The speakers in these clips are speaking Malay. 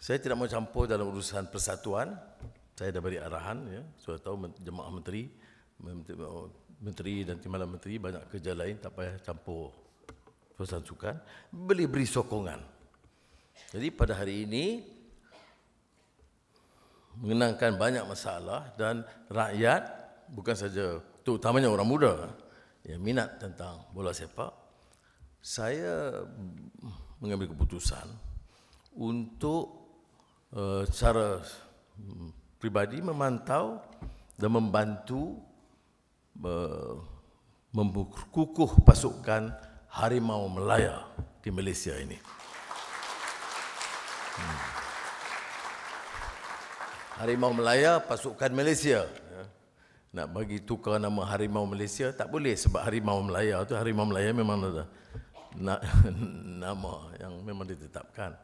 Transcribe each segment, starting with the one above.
Saya tidak mau campur dalam urusan persatuan. Saya dah beri arahan. Ya. Saya tahu jemaah menteri, oh, menteri dan timbalan menteri banyak kerja lain tak payah campur urusan sukan. Beli beri sokongan. Jadi pada hari ini mengenangkan banyak masalah dan rakyat bukan saja terutamanya orang muda yang minat tentang bola sepak saya mengambil keputusan untuk Eh, secara hmm, pribadi memantau dan membantu eh, membukukuh pasukan Harimau Melaya di Malaysia ini. Hmm. Harimau Melaya pasukan Malaysia. Ya. Nak bagi tukar nama Harimau Malaysia tak boleh sebab Harimau Melaya tu Harimau Melaya memang ada nama yang memang ditetapkan.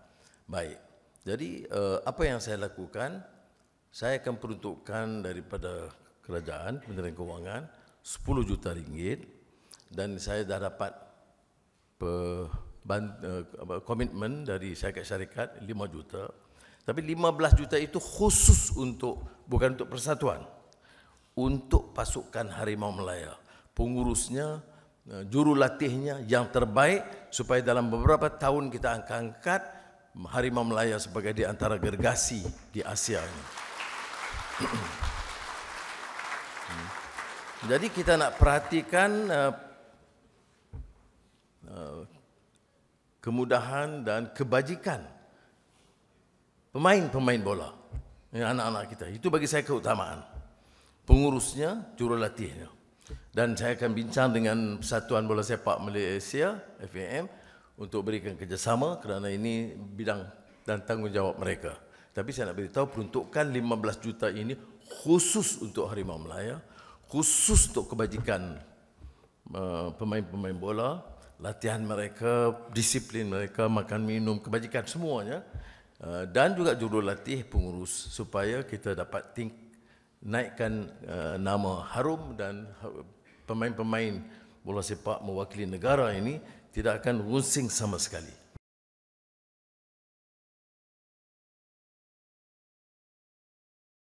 Baik. Jadi uh, apa yang saya lakukan, saya akan peruntukkan daripada kerajaan, Kementerian Kewangan, 10 juta ringgit dan saya dah dapat eh, komitmen uh, dari syarikat-syarikat 5 juta. Tapi 15 juta itu khusus untuk, bukan untuk persatuan, untuk pasukan Harimau Melaya. Pengurusnya, eh, jurulatihnya yang terbaik supaya dalam beberapa tahun kita angkat-angkat Harimau Melaya sebagai di antara gergasi di Asia ini. Hmm. Jadi kita nak perhatikan eh, eh, kemudahan dan kebajikan pemain-pemain bola yang anak-anak kita. Itu bagi saya keutamaan. Pengurusnya, jurulatihnya. Dan saya akan bincang dengan Persatuan Bola Sepak Malaysia, FAM, untuk berikan kerjasama kerana ini bidang dan tanggungjawab mereka. Tapi saya nak beritahu peruntukan 15 juta ini khusus untuk Harimau Melaya, khusus untuk kebajikan eh, pemain-pemain uh, bola, latihan mereka, disiplin mereka, makan minum, kebajikan semuanya uh, dan juga jurulatih pengurus supaya kita dapat think, naikkan uh, nama harum dan ha-, pemain-pemain bola sepak mewakili negara ini tidak akan runsing sama sekali.